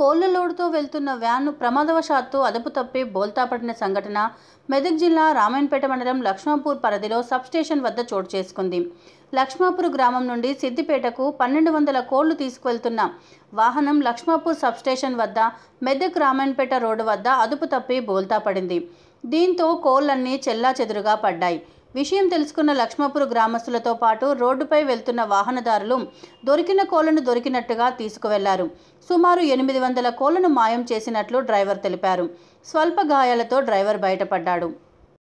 కోళ్ల లోడుతో వెళ్తున్న వ్యాన్ను ప్రమాదవశాత్తు అదుపు తప్పి బోల్తాపడిన సంఘటన మెదక్ జిల్లా రామాయణపేట మండలం లక్ష్మాపూర్ పరిధిలో సబ్స్టేషన్ వద్ద చోటు చేసుకుంది లక్ష్మాపూర్ గ్రామం నుండి సిద్దిపేటకు పన్నెండు వందల కోళ్లు తీసుకువెళ్తున్న వాహనం లక్ష్మాపూర్ సబ్స్టేషన్ వద్ద మెదక్ రామాయణపేట రోడ్డు వద్ద అదుపు తప్పి బోల్తా పడింది దీంతో కోళ్లన్నీ చెల్లా చెదురుగా పడ్డాయి విషయం తెలుసుకున్న లక్ష్మపూర్ గ్రామస్తులతో పాటు రోడ్డుపై వెళ్తున్న వాహనదారులు దొరికిన కోళ్లను దొరికినట్టుగా తీసుకువెళ్లారు సుమారు ఎనిమిది వందల కోళ్లను మాయం చేసినట్లు డ్రైవర్ తెలిపారు స్వల్ప గాయాలతో డ్రైవర్ బయటపడ్డాడు